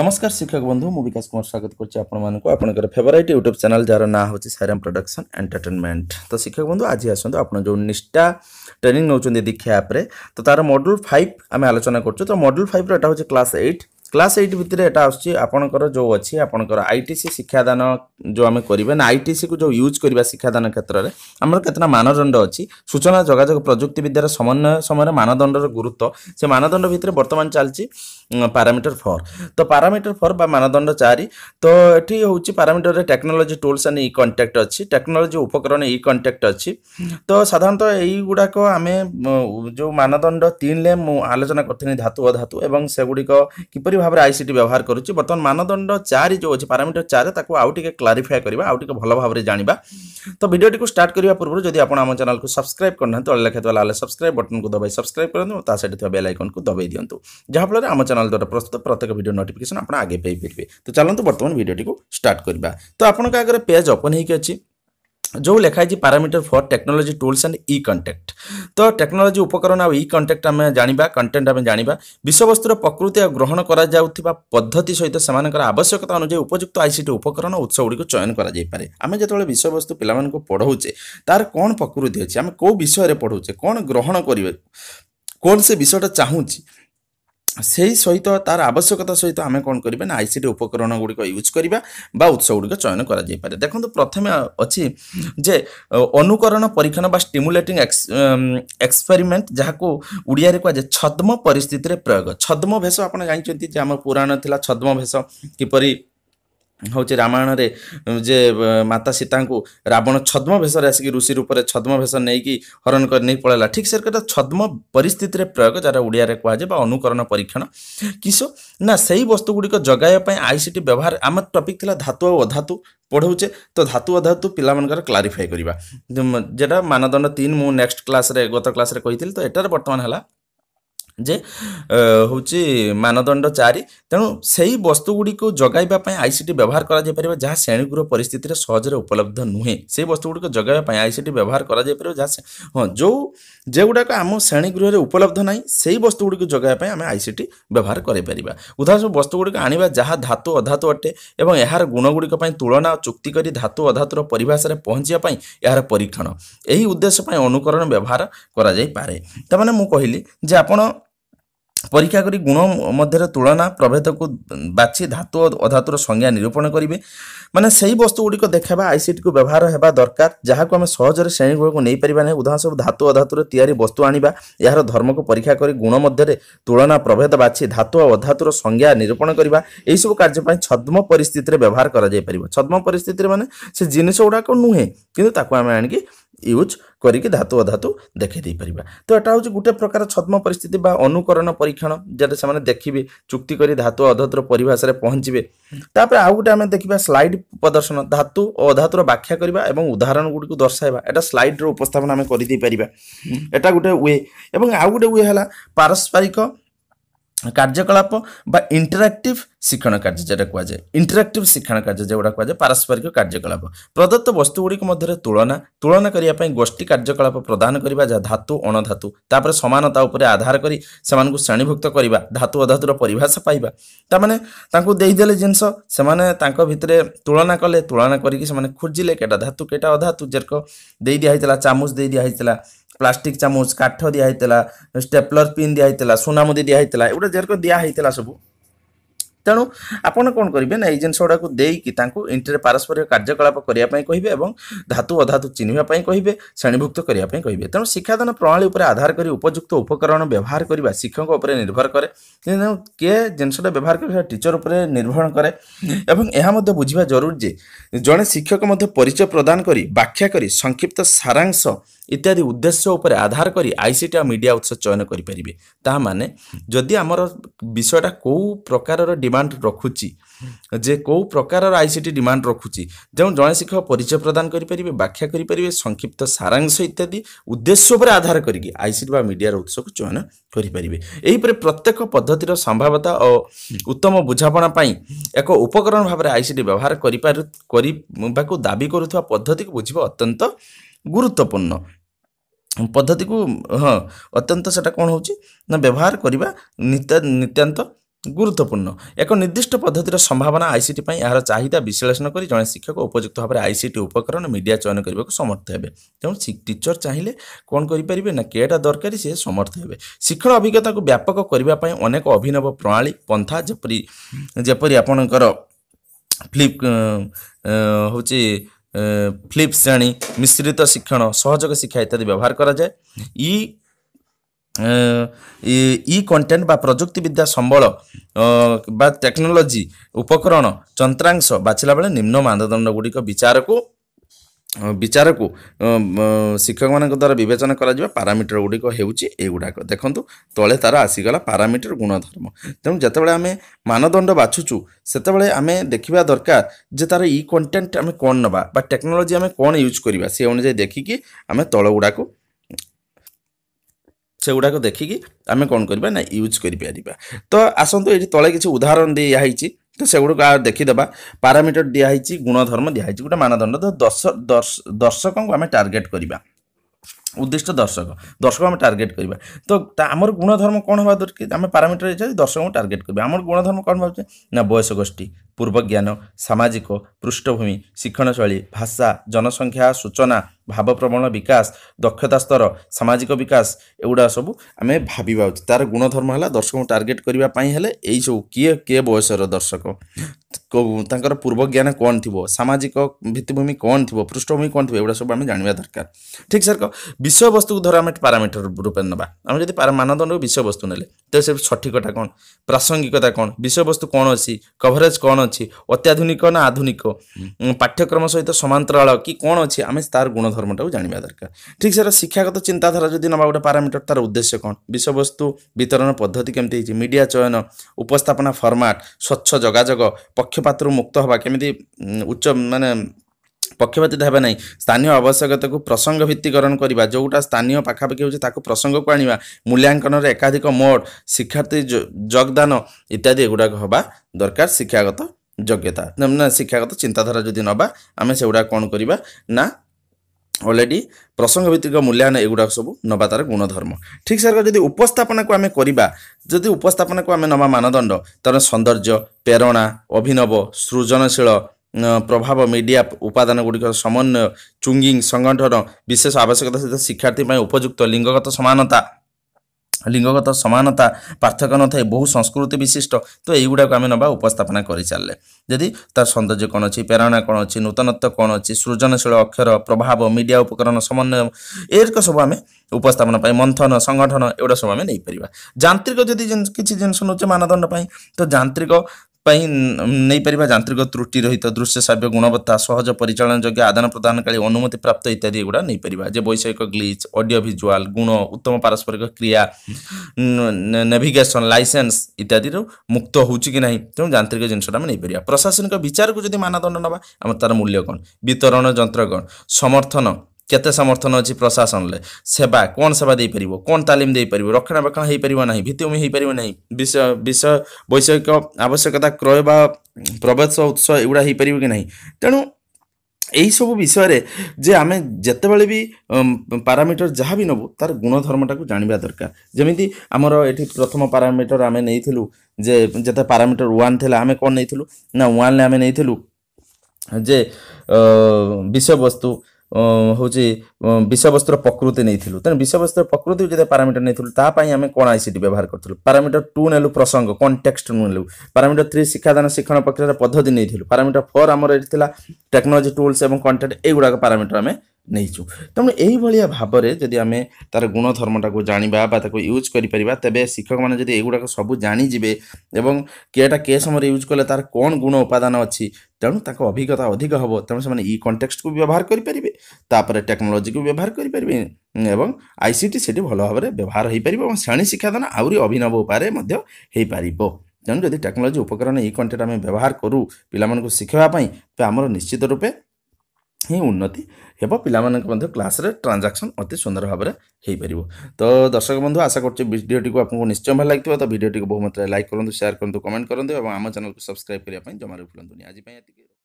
নমস্কার শিক্ষক বন্ধু মু বিকাশ কুমার স্বাগত করছি আপনার আপনার ফেভরাইট ইউট্যুব চ্যানেল যার না হচ্ছে সাইরাম প্রডকশন এন্টারটেনমেন্ট তো শিক্ষক বন্ধু আজ আসুন আপনার যে নিষ্ঠা ট্রেনিং নৌকর দীক্ষা আপ্রে তো তার মডুল ফাইভ আমি আলোচনা করছি তো মডুল ফাইভ এটা হচ্ছে ক্লাস এইট ক্লাস এইট ভিতরে এটা আসছে আপনার যে অছি আপনার আইটিসি শিক্ষাদান যে আমি করবে না আইটিসি কু যে ইউজ করা শিক্ষাদান ক্ষেত্রে আমার কতটা মানদণ্ড অছি সূচনা যোগাযোগ প্রযুক্তিবিদ্যার সমন্বয় সময় মানদণ্ডর গুরুত্ব সে মানদণ্ড ভিতরে বর্তমান চালছে প্যারামিটার ফর তো প্যারামিটার ফর বা মানদণ্ড চারি তো এটি হচ্ছে প্যারামিটরের technology tools and e content অছি টেকনোলোজি উপকরণ ই কন্টাক্ট অছি তো সাধারণত এইগুড়াক আমি যে মানদণ্ড তিনলে মু আলোচনা করতে ধাতু অধাতু এবং সেগুড়িক কিপর ভাবে আইসিটি ব্যবহার করুছি বর্তমান মানদণ্ড চারি যে অছি প্যারামিটর চারি তাকে আউ টিকে ক্লারিফাই করা আউ টিকে ভালো ভাবে জাঁয়া তো ভিডিওটি স্টার্ট করা পূর্ব যদি আপনার আমার চ্যানেল সবসক্রাইব করুনা অলরেখে তাহলে সবসক্রাইব বটন কু দবাই সবসক্রাইব করতে তা সেটি বেল আইকন কু দবাই দিও যাফলে আমার চ্যানেল চ্যানেল দ্বারা প্রস্তুত প্রত্যেক ভিডিও নোটিফিকেসন আপনার আগে পাইপারে তো চালু বর্তমান ভিডিওটি স্টার্ট করা তো আপনার আগে পেজ ওপন হয়েকি অ ଯେଉଁ ଲେଖାହେଇଛି parameter for technology tools and e content ତ ଟେକ୍ନୋଲୋଜି ଉପକରଣ ଆଉ ଇ କଣ୍ଟେକ୍ଟ ଆମେ ଜାଣିବା କଣ୍ଟେଣ୍ଟ ଆମେ ଜାଣିବା ବିଷୟବସ୍ତୁର ପ୍ରକୃତି ଆଉ ଗ୍ରହଣ କରାଯାଉଥିବା ପଦ୍ଧତି ସହିତ ସେମାନଙ୍କର ଆବଶ୍ୟକତା ଅନୁଯାୟୀ ଉପଯୁକ୍ତ ଆଇସିଟି ଉପକରଣ ଉତ୍ସ ଗୁଡ଼ିକୁ ଚୟନ କରାଯାଇପାରେ ଆମେ ଯେତେବେଳେ ବିଷୟବସ୍ତୁ ପିଲାମାନଙ୍କୁ ପଢ଼ଉଛେ ତା'ର କ'ଣ ପ୍ରକୃତି ଅଛି ଆମେ କେଉଁ ବିଷୟରେ ପଢ଼ଉଛେ କ'ଣ ଗ୍ରହଣ କରିବେ কোন সে বিষয়টা চাহুছি ସେହି ସହିତ ତାର ଆବଶ୍ୟକତା ସହିତ ଆମେ କ'ଣ କରିବା ନା ଆଇସିଟି ଉପକରଣ ଗୁଡ଼ିକ ୟୁଜ୍ କରିବା ବା ଉତ୍ସ ଗୁଡ଼ିକ ଚୟନ କରାଯାଇପାରେ ଦେଖନ୍ତୁ ପ୍ରଥମେ ଅଛି ଯେ ଅନୁକରଣ ପରୀକ୍ଷଣ ବା ଷ୍ଟିମୁଲେଟିଂ ଏକ୍ସପେରିମେଣ୍ଟ ଯାହାକୁ ଓଡ଼ିଆରେ କୁହାଯାଏ ଛଦ୍ମ ପରିସ୍ଥିତିରେ ପ୍ରୟୋଗ ଛଦ୍ମ ଭେଷ ଆପଣ ଜାଣିଛନ୍ତି ଯେ ଆମ ପୁରାଣ ଥିଲା ଛଦ୍ମ ଭେଷ କିପରି ହେଉଛି ରାମାୟଣରେ ଯେ ମାତା ସୀତାଙ୍କୁ ରାବଣ ଛଦ୍ମ ବେଶରେ ଆସିକି ଋଷି ରୂପରେ ଛଦ୍ମ ଭେଷ ନେଇକି ହରଣ କରି ନେଇ ପଳେଇଲା ଠିକ୍ ସେ କଥା ଛଦ୍ମ ପରିସ୍ଥିତିରେ ପ୍ରୟୋଗ ଯାହାର ଓଡ଼ିଆରେ କୁହାଯାଏ ବା ଅନୁକରଣ ପରୀକ୍ଷଣ କିସ ନା ସେଇ ବସ୍ତୁଗୁଡ଼ିକ ଯୋଗାଇବା ପାଇଁ ଆଇସିଟି ବ୍ୟବହାର ଆମ ଟପିକ୍ ଥିଲା ଧାତୁ ଆଉ ଅଧାତୁ ପଢ଼ଉଛେ ତ ଧାତୁ ଅଧାତୁ ପିଲାମାନଙ୍କର କ୍ଲାରିଫାଏ କରିବା ଯେଟା ମାନଦଣ୍ଡ ତିନି ମୁଁ ନେକ୍ସଟ କ୍ଲାସ୍ରେ ଗତ କ୍ଲାସ୍ରେ କହିଥିଲି ତ ଏଠାରେ ବର୍ତ୍ତମାନ ହେଲା ଯେ ହେଉଛି ମାନଦଣ୍ଡ ଚାରି ତେଣୁ ସେହି ବସ୍ତୁଗୁଡ଼ିକୁ ଯୋଗାଇବା ପାଇଁ ଆଇସିଟି ବ୍ୟବହାର କରାଯାଇପାରିବ ଯାହା ଶ୍ରେଣୀଗୃହ ପରିସ୍ଥିତିରେ ସହଜରେ ଉପଲବ୍ଧ ନୁହେଁ ସେହି ବସ୍ତୁଗୁଡ଼ିକୁ ଯୋଗାଇବା ପାଇଁ ଆଇସିଟି ବ୍ୟବହାର କରାଯାଇପାରିବ ଯାହା ହଁ ଯେଉଁ ଯେଉଁଗୁଡ଼ାକ ଆମ ଶ୍ରେଣୀଗୃହରେ ଉପଲବ୍ଧ ନାହିଁ ସେହି ବସ୍ତୁଗୁଡ଼ିକୁ ଯୋଗାଇବା ପାଇଁ ଆମେ ଆଇସିଟି ବ୍ୟବହାର କରିପାରିବା ଉଦାହରଣ ସବୁ ବସ୍ତୁଗୁଡ଼ିକୁ ଆଣିବା ଯାହା ଧାତୁ ଅଧାତୁ ଅଟେ ଏବଂ ଏହାର ଗୁଣଗୁଡ଼ିକ ପାଇଁ ତୁଳନା ଓ ଚୁକ୍ତି କରି ଧାତୁ ଅଧାତୁର ପରିଭାଷାରେ ପହଞ୍ଚିବା ପାଇଁ ଏହାର ପରୀକ୍ଷଣ ଏହି ଉଦ୍ଦେଶ୍ୟ ପାଇଁ ଅନୁକରଣ ବ୍ୟବହାର କରାଯାଇପାରେ ତାମାନେ ମୁଁ କହିଲି ଯେ ଆପଣ ପରୀକ୍ଷା କରି ଗୁଣ ମଧ୍ୟରେ ତୁଳନା ପ୍ରଭେଦକୁ ବାଛି ଧାତୁ ଅଧାତୁର ସଂଜ୍ଞା ନିରୂପଣ କରିବେ ମାନେ ସେହି ବସ୍ତୁ ଗୁଡ଼ିକ ଦେଖାଇବା ଆଇସିଟିକୁ ବ୍ୟବହାର ହେବା ଦରକାର ଯାହାକୁ ଆମେ ସହଜରେ ଶ୍ରେଣୀ ଶ୍ରେଣୀଗୃହକୁ ନେଇପାରିବା ନାହିଁ ଉଦାହରଣ ସ୍ୱରୂପ ଧାତୁ ଅଧାତୁରେ ତିଆରି ବସ୍ତୁ ଆଣିବା ଏହାର ଧର୍ମକୁ ପରୀକ୍ଷା କରି ଗୁଣ ମଧ୍ୟରେ ତୁଳନା ପ୍ରଭେଦ ବାଛି ଧାତୁ ଓ ଅଧାତୁର ସଂଜ୍ଞା ନିରୂପଣ କରିବା ଏହିସବୁ କାର୍ଯ୍ୟ ପାଇଁ ଛଦ୍ମ ପରିସ୍ଥିତିରେ ବ୍ୟବହାର କରାଯାଇପାରିବ ଛଦ୍ମ ପରିସ୍ଥିତିରେ ମାନେ ସେ ଜିନିଷ ଗୁଡ଼ାକ ନୁହେଁ କିନ୍ତୁ ତାକୁ ଆମେ ଆଣିକି ୟୁଜ୍ କରିକି ଧାତୁ ଅଧାତୁ ଦେଖେଇ ଦେଇପାରିବା ତ ଏଟା ହେଉଛି ଗୋଟେ ପ୍ରକାର ଛଦ୍ମ ପରିସ୍ଥିତି ବା ଅନୁକରଣ ପରୀକ୍ଷଣ ଯେଉଁଟା ସେମାନେ ଦେଖିବେ ଚୁକ୍ତି କରି ଧାତୁ ଅଧାତୁର ପରିଭାଷାରେ ପହଞ୍ଚିବେ ତାପରେ ଆଉ ଗୋଟେ ଆମେ ଦେଖିବା ସ୍ଲାଇଡ୍ ପ୍ରଦର୍ଶନ ଧାତୁ ଓ ଅଧାତୁର ବ୍ୟାଖ୍ୟା କରିବା ଏବଂ ଉଦାହରଣ ଗୁଡ଼ିକୁ ଦର୍ଶାଇବା ଏଟା ସ୍ଲାଇଡ୍ର ଉପସ୍ଥାପନ ଆମେ କରିଦେଇପାରିବା ଏଟା ଗୋଟେ ୱେ ଏବଂ ଆଉ ଗୋଟେ ୱେ ହେଲା ପାରସ୍ପରିକ কার্যকলাপ বা ইন্টারাক্টিভ শিক্ষণ কার্য যেটা কুযায় ইন্টারাক্টিভ শিক্ষণ কার্য যেগুলা কুযায় পারস্পরিক কার্যকলাপ প্রদত্ত বস্তুগুড়ি মধ্যে তুলনা তুলনা করা গোষ্ঠী কার্যকলাপ প্রদান করা যা ধাতু অণধাতু তাপরে সমানতা উপরে আধার করে সে শ্রেণীভুক্ত করা ধাতু অধাতুর পরিভাষা পাইবা তামানে তাঁকু দেইদেলে জিনিস সে তাঁক ভিতরে তুলনা কলে তুলনা করি সে খুঁজিলে কেটা ধাতু কেটা অধাতু যেরক দিয়ে দিয়া হয়েছিল চামুচ দিয়ে দিয়া হয়েছিল প্লাষ্টিক চামচ কাঠ দিয়া হয়েছিল ষ্টেপলর পিନ୍ দিয়া হয়েছিল সোনাମুদি দিয়া হয়েছিল এগুলো যেরকম দিয়া হয়েছিল সবু ତେଣୁ ଆପଣ କ'ଣ କରିବେ ନା ଏଇ ଜିନିଷଗୁଡ଼ାକୁ ଦେଇକି ତାଙ୍କୁ ଇଣ୍ଟରେ ପାରସ୍ପରିକ କାର୍ଯ୍ୟକଳାପ କରିବା ପାଇଁ କହିବେ ଏବଂ ଧାତୁ ଅଧାତୁ ଚିହ୍ନିବା ପାଇଁ କହିବେ ଶ୍ରେଣୀଭୁକ୍ତ କରିବା ପାଇଁ କହିବେ ତେଣୁ ଶିକ୍ଷାଦାନ ପ୍ରଣାଳୀ ଉପରେ ଆଧାର କରି ଉପଯୁକ୍ତ ଉପକରଣ ବ୍ୟବହାର କରିବା ଶିକ୍ଷକଙ୍କ ଉପରେ ନିର୍ଭର କରେ ତେଣୁ କିଏ ଜିନିଷଟା ବ୍ୟବହାର କରେ ସେଟା ଟିଚର ଉପରେ ନିର୍ଭର କରେ ଏବଂ ଏହା ମଧ୍ୟ ବୁଝିବା ଜରୁରୀ ଯେ ଜଣେ ଶିକ୍ଷକ ମଧ୍ୟ ପରିଚୟ ପ୍ରଦାନ କରି ବ୍ୟାଖ୍ୟା କରି ସଂକ୍ଷିପ୍ତ ସାରାଂଶ ଇତ୍ୟାଦି ଉଦ୍ଦେଶ୍ୟ ଉପରେ ଆଧାର କରି ଆଇସିଟି ଆଉ ମିଡ଼ିଆ ଉତ୍ସ ଚୟନ କରିପାରିବେ ତାହା ମାନେ ଯଦି ଆମର ବିଷୟଟା କେଉଁ ପ୍ରକାରର ডিমান্ড ରଖୁଛି ଯେ କେଉଁ ପ୍ରକାରର ଆଇ ସି ଟି ଡିମାଣ୍ଡ ରଖୁଛି ଯେଉଁ ଜଣେ ଶିକ୍ଷକ ପରିଚୟ ପ୍ରଦାନ କରିପାରିବେ ବ୍ୟାଖ୍ୟା କରିପାରିବେ ସଂକ୍ଷିପ୍ତ ସାରାଂଶ ଇତ୍ୟାଦି ଉଦ୍ଦେଶ୍ୟ ଉପରେ ଆଧାର କରିକି ଆଇ ସି ଟି ବା ମିଡ଼ିଆର ଉତ୍ସକୁ ଚୟନ କରିପାରିବେ ଏହିପରି ପ୍ରତ୍ୟେକ ପଦ୍ଧତିର ସମ୍ଭାବତା ଓ ଉତ୍ତମ ବୁଝାମଣା ପାଇଁ ଏକ ଉପକରଣ ଭାବରେ ଆଇ ସି ଟି ବ୍ୟବହାର କରିପାରୁ କରିବାକୁ ଦାବି କରୁଥିବା ପଦ୍ଧତିକୁ ବୁଝିବା ଅତ୍ୟନ୍ତ ଗୁରୁତ୍ୱପୂର୍ଣ୍ଣ ପଦ୍ଧତିକୁ ହଁ ଅତ୍ୟନ୍ତ ସେଇଟା କ'ଣ ହେଉଛି ନା ବ୍ୟବହାର କରିବା ନିତ୍ୟାନ୍ତ গুরুত্বপূর্ণ ଏକ ନିର୍ଦ୍ଦିଷ୍ଟ ପଦ୍ଧତିର ସମ୍ଭାବନା ଆଇସିଟି ପାଇଁ ଏହାର ଚାହିଦା ବିଶ୍ଳେଷଣ କରି ଜଣେ ଶିକ୍ଷକ ଉପଯୁକ୍ତ ଭାବରେ ଆଇସିଟି ଉପକରଣ ମିଡ଼ିଆ ଚୟନ କରିବାକୁ ସମର୍ଥ ହେବେ ତେଣୁ ଟିଚର ଚାହିଁଲେ କ'ଣ କରିପାରିବେ ନା କେଟା ଦରକାରୀ ସେ ସମର୍ଥ ହେବେ ଶିକ୍ଷଣ ଅଭିଜ୍ଞତାକୁ ବ୍ୟାପକ କରିବା ପାଇଁ ଅନେକ ଅଭିନବ ପ୍ରଣାଳୀ ପନ୍ଥା ଯେପରି ଯେପରି ଆପଣଙ୍କର ଫ୍ଲିପ୍ ହେଉଛି ଫ୍ଲିପ୍ ଶ୍ରେଣୀ ମିଶ୍ରିତ ଶିକ୍ଷଣ ସହଯୋଗ ଶିକ୍ଷା ଇତ୍ୟାଦି ବ୍ୟବହାର କରାଯାଏ ଇ ই କଣ୍ଟେଣ୍ଟ ବା ପ୍ରଯୁକ୍ତିବିଦ୍ୟା ସମ୍ବଳ ବା ଟେକ୍ନୋଲୋଜି ଉପକରଣ ଯନ୍ତ୍ରାଂଶ ବାଛିଲା ବେଳେ ନିମ୍ନ ମାନଦଣ୍ଡ ଗୁଡ଼ିକ ବିଚାରକୁ ବିଚାରକୁ ଶିକ୍ଷକମାନଙ୍କ ଦ୍ୱାରା ବିବେଚନା କରାଯିବା ପାରାମିଟର ଗୁଡ଼ିକ ହେଉଛି ଏଗୁଡ଼ାକ ଦେଖନ୍ତୁ ତଳେ ତାର ଆସିଗଲା ପାରାମିଟର ଗୁଣଧର୍ମ ତେଣୁ ଯେତେବେଳେ ଆମେ ମାନଦଣ୍ଡ ବାଛୁଛୁ ସେତେବେଳେ ଆମେ ଦେଖିବା ଦରକାର ଯେ ତାର ଇ କଣ୍ଟେଣ୍ଟ ଆମେ କ'ଣ ନେବା ବା ଟେକ୍ନୋଲୋଜି ଆମେ କ'ଣ ୟୁଜ୍ କରିବା ସେ ଅନୁଯାୟୀ ଦେଖିକି ଆମେ ତଳ ଗୁଡ଼ାକୁ সেগুড়াক দেখিকি আমি କ'ଣ କରିବା ନା ୟୁଜ୍ କରିପାରିବା ତ ଆସନ୍ତୁ ଏଠି ତଳେ କିଛି ଉଦାହରଣ ଦିଆହେଇଛି ତ ସେଗୁଡ଼ିକୁ ଦେଖିଦେବା ପାରାମିଟର ଦିଆହେଇଛି ଗୁଣଧର୍ମ ଦିଆହେଇଛି ଗୋଟେ ମାନଦଣ୍ଡ ତ ଦର୍ଶକଙ୍କୁ ଆମେ ଟାର୍ଗେଟ୍ କରିବା ଉଦ୍ଦିଷ୍ଟ ଦର୍ଶକ ଦର୍ଶକ ଆମେ ଟାର୍ଗେଟ୍ କରିବା ତ ଆମର ଗୁଣଧର୍ମ କ'ଣ ହେବା ଦରକାର ଆମେ ପାରାମିଟର ହେଇଛି ଦର୍ଶକଙ୍କୁ ଟାର୍ଗେଟ୍ କରିବା ଆମର ଗୁଣଧର୍ମ କ'ଣ ଭାବୁଛେ ନା ବୟସ ଗୋଷ୍ଠୀ ପୂର୍ବଜ୍ଞାନ ସାମାଜିକ ପୃଷ୍ଠଭୂମି ଶିକ୍ଷଣଶୈଳୀ ଭାଷା ଜନସଂଖ୍ୟା ସୂଚନା ଭାବପ୍ରବଣ ବିକାଶ ଦକ୍ଷତା ସ୍ତର ସାମାଜିକ ବିକାଶ ଏଗୁଡ଼ା ସବୁ ଆମେ ଭାବିବା ଉଚିତ ତା'ର ଗୁଣଧର୍ମ ହେଲା ଦର୍ଶକଙ୍କୁ ଟାର୍ଗେଟ୍ କରିବା ପାଇଁ ହେଲେ ଏଇସବୁ କିଏ କିଏ ବୟସର ଦର୍ଶକ ତାଙ୍କର ପୂର୍ବଜ୍ଞାନ କ'ଣ ଥିବ ସାମାଜିକ ଭିତ୍ତିଭୂମି କ'ଣ ଥିବ ପୃଷ୍ଠଭୂମି କ'ଣ ଥିବ ଏଗୁଡ଼ା ସବୁ ଆମେ ଜାଣିବା ଦରକାର ଠିକ୍ ସାର୍ ବିଷୟବସ୍ତୁକୁ ଧର ଆମେ ପାରାମିଟର ରୂପେ ନେବା ଆମେ ଯଦି ମାନଦଣ୍ଡକୁ ବିଷୟବସ୍ତୁ ନେଲେ ତ ସେ ସଠିକଟା କ'ଣ ପ୍ରାସଙ୍ଗିକତା କ'ଣ ବିଷୟବସ୍ତୁ କ'ଣ ଅଛି କଭରେଜ୍ କ'ଣ ଅଛି ଅତ୍ୟାଧୁନିକ ନା ଆଧୁନିକ ପାଠ୍ୟକ୍ରମ ସହିତ ସମାନ୍ତରାଳ କି କ'ଣ ଅଛି ଆମେ ତାର ଗୁଣଧର୍ମଟାକୁ ଜାଣିବା ଦରକାର ଠିକ୍ ସେଟା ଶିକ୍ଷାଗତ ଚିନ୍ତାଧାରା ଯଦି ନେବା ଗୋଟେ ପାରାମିଟର ତାର ଉଦ୍ଦେଶ୍ୟ କ'ଣ ବିଷୟବସ୍ତୁ ବିତରଣ ପଦ୍ଧତି କେମିତି ହେଇଛି ମିଡ଼ିଆ ଚୟନ ଉପସ୍ଥାପନା ଫର୍ମାଟ୍ ସ୍ୱଚ୍ଛ ଯୋଗାଯୋଗ ପକ୍ଷପାତରୁ ମୁକ୍ତ ହେବା କେମିତି ଉଚ୍ଚ ମାନେ ପକ୍ଷପାତିତ ହେବା ନାହିଁ ସ୍ଥାନୀୟ ଆବଶ୍ୟକତାକୁ ପ୍ରସଙ୍ଗ ଭିତ୍ତିକରଣ କରିବା ଯେଉଁଟା ସ୍ଥାନୀୟ ପାଖାପାଖି ହେଉଛି ତାକୁ ପ୍ରସଙ୍ଗକୁ ଆଣିବା ମୂଲ୍ୟାଙ୍କନରେ ଏକାଧିକ ମୋଡ୍ ଶିକ୍ଷାର୍ଥୀ ଯୋଗଦାନ ଇତ୍ୟାଦି ଏଗୁଡ଼ାକ ହେବା ଦରକାର ଶିକ୍ଷାଗତ ଯୋଗ୍ୟତା ଶିକ୍ଷାଗତ ଚିନ୍ତାଧାରା ଯଦି ନେବା ଆମେ ସେଗୁଡ଼ା କ'ଣ କରିବା ନା ଅଲରେଡ଼ି ପ୍ରସଙ୍ଗ ଭିତ୍ତିକ ମୂଲ୍ୟାୟନ ଏଗୁଡ଼ାକ ସବୁ ନେବା ତା'ର ଗୁଣଧର୍ମ ଠିକ୍ ସାର୍ ଯଦି ଉପସ୍ଥାପନାକୁ ଆମେ କରିବା ଯଦି ଉପସ୍ଥାପନାକୁ ଆମେ ନେବା ମାନଦଣ୍ଡ ତାହେଲେ ସୌନ୍ଦର୍ଯ୍ୟ ପ୍ରେରଣା ଅଭିନବ ସୃଜନଶୀଳ ପ୍ରଭାବ ମିଡ଼ିଆ ଉପାଦାନ ଗୁଡ଼ିକର ସମନ୍ୱୟ ଚୁଙ୍ଗିଂ ସଂଗଠନ ବିଶେଷ ଆବଶ୍ୟକତା ସହିତ ଶିକ୍ଷାର୍ଥୀ ପାଇଁ ଉପଯୁକ୍ତ ଲିଙ୍ଗଗତ ସମାନତା লিঙ্গগত সমানতা পার্থক্য নথাই বহু সংস্কৃতি বিশিষ্ট তো এইগুড়া আমি নবা উপস্থাপনা করে চালে যদি তার সৌন্দর্য কোণ অছি প্রেরণা কোণ অছি নূতনত্ব কোণ অছি সৃজনশীল অক্ষর প্রভাব মিডিয়া উপকরণ সমন্বয় এরক সব আমি উপস্থাপনা পাই মন্থন সংগঠন এগুলা সব আমি নেইপারিবা যান্ত্রিক যদি কিছু জিনিস নেছে মানদণ্ড পাই তো যান্ত্রিক ପାଇଁ ନେଇପାରିବା ଯାନ୍ତ୍ରିକ ତ୍ରୁଟି ରହିତ ଦୃଶ୍ୟ ସାବ୍ୟ ଗୁଣବତ୍ତା ସହଜ ପରିଚାଳନା ଯୋଗ୍ୟ ଆଦାନ ପ୍ରଦାନକାରୀ ଅନୁମତି ପ୍ରାପ୍ତ ଇତ୍ୟାଦି ଏଗୁଡ଼ା ନେଇପାରିବା ଯେ ବୈଷୟିକ ଗ୍ଲିଚ୍ ଅଡ଼ିଓ ଭିଜୁଆଲ୍ ଗୁଣ ଉତ୍ତମ ପାରସ୍ପରିକ କ୍ରିୟା ନେଭିଗେସନ୍ ଲାଇସେନ୍ସ ଇତ୍ୟାଦିରୁ ମୁକ୍ତ ହେଉଛି କି ନାହିଁ ତେଣୁ ଯାନ୍ତ୍ରିକ ଜିନିଷଟା ଆମେ ନେଇପାରିବା ପ୍ରଶାସନିକ ବିଚାରକୁ ଯଦି ମାନଦଣ୍ଡ ନେବା ଆମର ତା'ର ମୂଲ୍ୟ କ'ଣ ବିତରଣ ଯନ୍ତ୍ର କ'ଣ ସମର୍ଥନ କେତେ ସମର୍ଥନ ଅଛି ପ୍ରଶାସନରେ ସେବା କ'ଣ ସେବା ଦେଇପାରିବ କ'ଣ ତାଲିମ ଦେଇପାରିବ ରକ୍ଷଣାବେକ୍ଷଣ ହେଇପାରିବ ନାହିଁ ଭିତ୍ତିଭୂମି ହେଇପାରିବ ନାହିଁ ବିଷୟ ବିଷୟ ବୈଷୟିକ ଆବଶ୍ୟକତା କ୍ରୟ ବା ପ୍ରବେଶ ଉତ୍ସ ଏଗୁଡ଼ା ହେଇପାରିବ କି ନାହିଁ ତେଣୁ ଏହିସବୁ ବିଷୟରେ ଯେ ଆମେ ଯେତେବେଳେ ବି ପାରାମିଟର ଯାହା ବି ନେବୁ ତାର ଗୁଣଧର୍ମଟାକୁ ଜାଣିବା ଦରକାର ଯେମିତି ଆମର ଏଠି ପ୍ରଥମ ପାରାମିଟର ଆମେ ନେଇଥିଲୁ ଯେ ଯେତେ ପାରାମିଟର ୱାନ୍ ଥିଲା ଆମେ କ'ଣ ନେଇଥିଲୁ ନା ୱାନ୍ରେ ଆମେ ନେଇଥିଲୁ ଯେ ବିଷୟବସ୍ତୁ ହେଉଛି ବିଷୟବସ୍ତୁର ପ୍ରକୃତି ନେଇଥିଲୁ ତେଣୁ ବିଷୟବସ୍ତୁର ପ୍ରକୃତି ଯଦି ପାରାମିଟର ନେଇଥିଲୁ ତା ପାଇଁ ଆମେ କ'ଣ ଆଇ ସି ବ୍ୟବହାର କରିଥିଲୁ ପାରାମିଟର ଟୁ ନେଲୁ ପ୍ରସଙ୍ଗ କଣ୍ଟେକ୍ସଟ ନେଲୁ ପାରାମିଟର ଥ୍ରୀ ଶିକ୍ଷାଦାନ ଶିକ୍ଷଣ ପ୍ରକ୍ରିୟାର ପଦ୍ଧତି ନେଇଥିଲୁ ପାରାମିଟର ଫୋର୍ ଆମର ଏଠି ଥିଲା ଟେକ୍ନୋଲୋଜି ଟୁଲ୍ସ ଏବଂ କଣ୍ଟେଣ୍ଟ ଏଇଗୁଡ଼ାକ ପାରାମିଟର ଆମେ ନେଇଛୁ ତେଣୁ ଏହିଭଳିଆ ଭାବରେ ଯଦି ଆମେ ତା'ର ଗୁଣଧର୍ମଟାକୁ ଜାଣିବା ବା ତାକୁ ୟୁଜ୍ କରିପାରିବା ତେବେ ଶିକ୍ଷକମାନେ ଯଦି ଏଗୁଡ଼ାକ ସବୁ ଜାଣିଯିବେ ଏବଂ କେଟା କେ ସମୟରେ ୟୁଜ୍ କଲେ ତା'ର କ'ଣ ଗୁଣ ଉପାଦାନ ଅଛି ତେଣୁ ତାଙ୍କ ଅଭିଜ୍ଞତା ଅଧିକ ହେବ ତେଣୁ ସେମାନେ ଇ କଣ୍ଟେକ୍ସଟକୁ ବ୍ୟବହାର କରିପାରିବେ ତାପରେ ଟେକ୍ନୋଲୋଜିକୁ ବ୍ୟବହାର କରିପାରିବେ ଏବଂ ଆଇ ସି ଟି ସେଠି ଭଲ ଭାବରେ ବ୍ୟବହାର ହୋଇପାରିବ ଏବଂ ଶ୍ରେଣୀ ଶିକ୍ଷାଦାନ ଆହୁରି ଅଭିନବ ଉପାୟରେ ମଧ୍ୟ ହୋଇପାରିବ ତେଣୁ ଯଦି ଟେକ୍ନୋଲୋଜି ଉପକରଣ ଇ କଣ୍ଟେଣ୍ଟ ଆମେ ବ୍ୟବହାର କରୁ ପିଲାମାନଙ୍କୁ ଶିଖାଇବା ପାଇଁ ତେବେ ଆମର ନିଶ୍ଚିତ ରୂପେ ହିଁ ଉନ୍ନତି ହେବ ପିଲାମାନଙ୍କ ମଧ୍ୟ କ୍ଲାସ୍ରେ ଟ୍ରାଞ୍ଜାକ୍ସନ୍ ଅତି ସୁନ୍ଦର ଭାବରେ ହୋଇପାରିବ ତ ଦର୍ଶକ ବନ୍ଧୁ ଆଶା କରୁଛି ଭିଡ଼ିଓଟିକୁ ଆପଣଙ୍କୁ ନିଶ୍ଚୟ ଭଲ ଲାଗିଥିବ ତ ଭିଡ଼ିଓଟିକୁ ବହୁ ମାତ୍ରାରେ ଲାଇକ୍ କରନ୍ତୁ ସେୟାର କରନ୍ତୁ କମେଣ୍ଟ କରନ୍ତୁ ଏବଂ ଆମ ଚ୍ୟାନେଲକୁ ସବସ୍କ୍ରାଇବ୍ କରିବା ପାଇଁ ଜମାରୁ ଭୁଲନ୍ତୁନି ଆଜି ପାଇଁ ଏତିକି